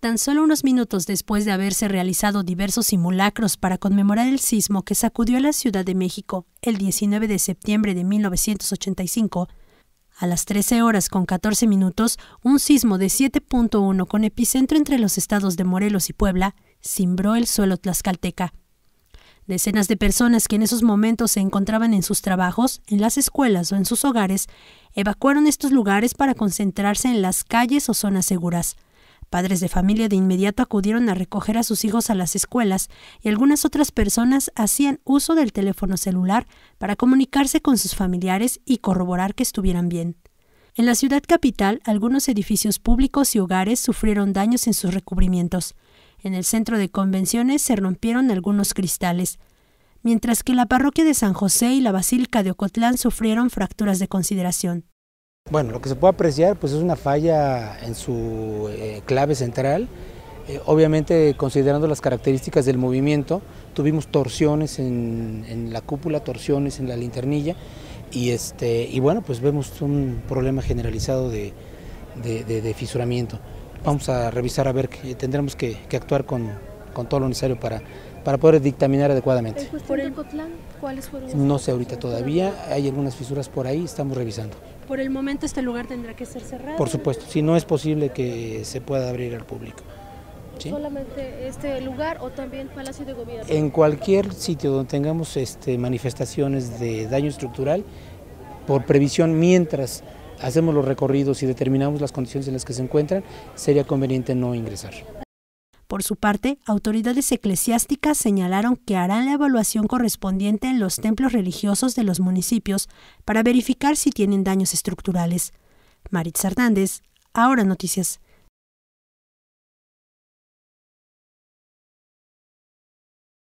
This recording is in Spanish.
Tan solo unos minutos después de haberse realizado diversos simulacros para conmemorar el sismo que sacudió a la Ciudad de México el 19 de septiembre de 1985, a las 13 horas con 14 minutos, un sismo de 7.1 con epicentro entre los estados de Morelos y Puebla cimbró el suelo tlaxcalteca. Decenas de personas que en esos momentos se encontraban en sus trabajos, en las escuelas o en sus hogares, evacuaron estos lugares para concentrarse en las calles o zonas seguras. Padres de familia de inmediato acudieron a recoger a sus hijos a las escuelas y algunas otras personas hacían uso del teléfono celular para comunicarse con sus familiares y corroborar que estuvieran bien. En la ciudad capital, algunos edificios públicos y hogares sufrieron daños en sus recubrimientos. En el centro de convenciones se rompieron algunos cristales, mientras que la parroquia de San José y la Basílica de Ocotlán sufrieron fracturas de consideración. Bueno, lo que se puede apreciar pues, es una falla en su eh, clave central. Eh, obviamente, considerando las características del movimiento, tuvimos torsiones en, la cúpula, torsiones en la linternilla y, este, y bueno, pues vemos un problema generalizado de, fisuramiento. Vamos a revisar a ver, que tendremos que, actuar con, todo lo necesario para para poder dictaminar adecuadamente. ¿Por el Cotlán, cuáles fueron? No sé ahorita todavía, hay algunas fisuras por ahí, estamos revisando por el momento este lugar tendrá que ser cerrado. Por supuesto, si no es posible que se pueda abrir al público. ¿Solamente este lugar o también Palacio de Gobierno? En cualquier sitio donde tengamos este, manifestaciones de daño estructural, por previsión, mientras hacemos los recorridos y determinamos las condiciones en las que se encuentran, sería conveniente no ingresar. Por su parte, autoridades eclesiásticas señalaron que harán la evaluación correspondiente en los templos religiosos de los municipios para verificar si tienen daños estructurales. Maritz Hernández, ahora noticias.